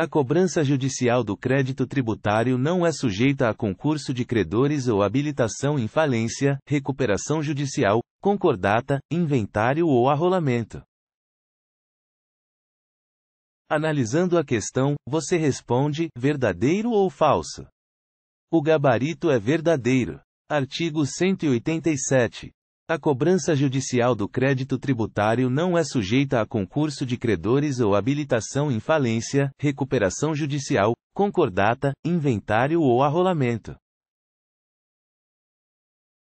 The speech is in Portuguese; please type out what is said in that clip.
A cobrança judicial do crédito tributário não é sujeita a concurso de credores ou habilitação em falência, recuperação judicial, concordata, inventário ou arrolamento. Analisando a questão, você responde: verdadeiro ou falso? O gabarito é verdadeiro. Artigo 187. A cobrança judicial do crédito tributário não é sujeita a concurso de credores ou habilitação em falência, recuperação judicial, concordata, inventário ou arrolamento.